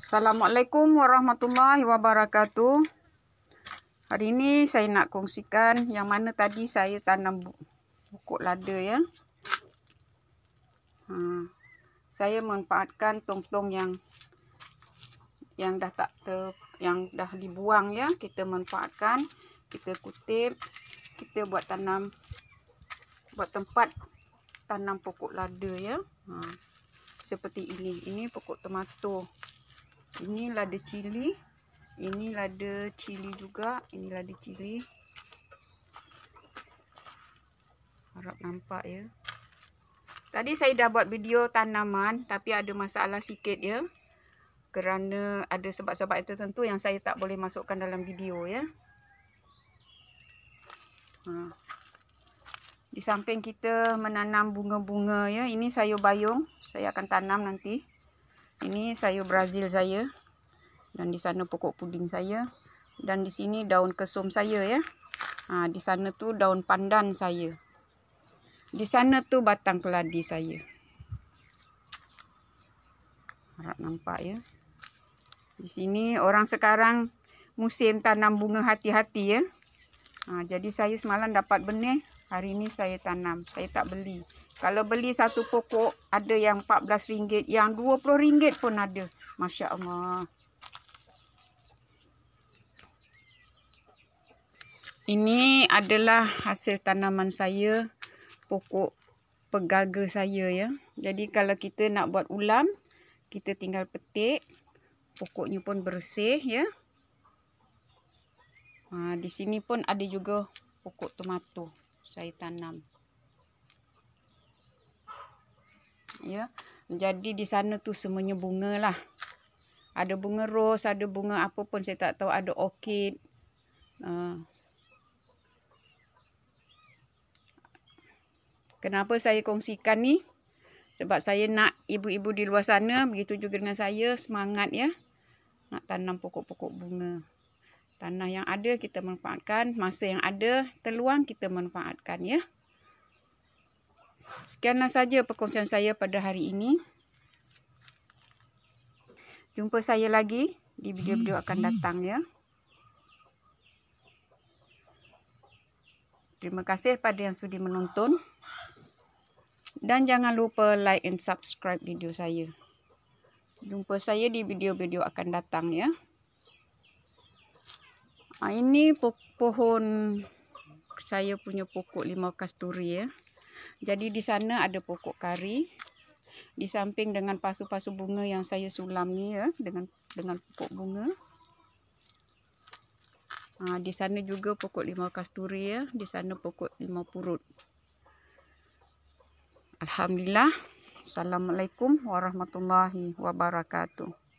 Assalamualaikum warahmatullahi wabarakatuh. Hari ini saya nak kongsikan yang mana tadi saya tanam pokok lada ya. Ha. Saya manfaatkan tong-tong yang yang dah tak ter, yang dah dibuang ya. Kita manfaatkan, kita kutip, kita buat tanam buat tempat tanam pokok lada ya. Ha. Seperti ini. Ini pokok tomato. Ini lada cili. Ini lada cili juga. Ini lada cili. Harap nampak ya. Tadi saya dah buat video tanaman. Tapi ada masalah sikit ya. Kerana ada sebab-sebab itu tentu yang saya tak boleh masukkan dalam video ya. Ha. Di samping kita menanam bunga-bunga ya. Ini sayur bayung. Saya akan tanam Nanti. Ini sayur Brazil saya. Dan di sana pokok puding saya. Dan di sini daun kesum saya ya. Ha, di sana tu daun pandan saya. Di sana tu batang keladi saya. Harap nampak ya. Di sini orang sekarang musim tanam bunga hati-hati ya. Ha, jadi saya semalam dapat benih. Hari ini saya tanam. Saya tak beli. Kalau beli satu pokok ada yang RM14, yang RM20 pun ada. Masya-Allah. Ini adalah hasil tanaman saya pokok pegaga saya ya. Jadi kalau kita nak buat ulam, kita tinggal petik. Pokoknya pun bersih ya. Ha, di sini pun ada juga pokok tomato saya tanam. ya. Jadi di sana tu semuanya bunga lah. Ada bunga ros, ada bunga apa pun saya tak tahu. Ada orkid. Uh. Ah. Kenapa saya kongsikan ni? Sebab saya nak ibu-ibu di luar sana, begitu juga dengan saya, semangat ya. Nak tanam pokok-pokok bunga. Tanah yang ada kita manfaatkan, masa yang ada, teluang kita manfaatkan ya. Sekianlah saja perkongsian saya pada hari ini. Jumpa saya lagi di video-video akan datang ya. Terima kasih pada yang sudi menonton. Dan jangan lupa like and subscribe video saya. Jumpa saya di video-video akan datang ya. Ah, ini pokok pohon saya punya pokok limau kasturi ya. Jadi di sana ada pokok kari. Di samping dengan pasu-pasu bunga yang saya sulam ni ya. Dengan dengan pokok bunga. Ha, di sana juga pokok limau kasturi ya. Di sana pokok limau purut. Alhamdulillah. Assalamualaikum warahmatullahi wabarakatuh.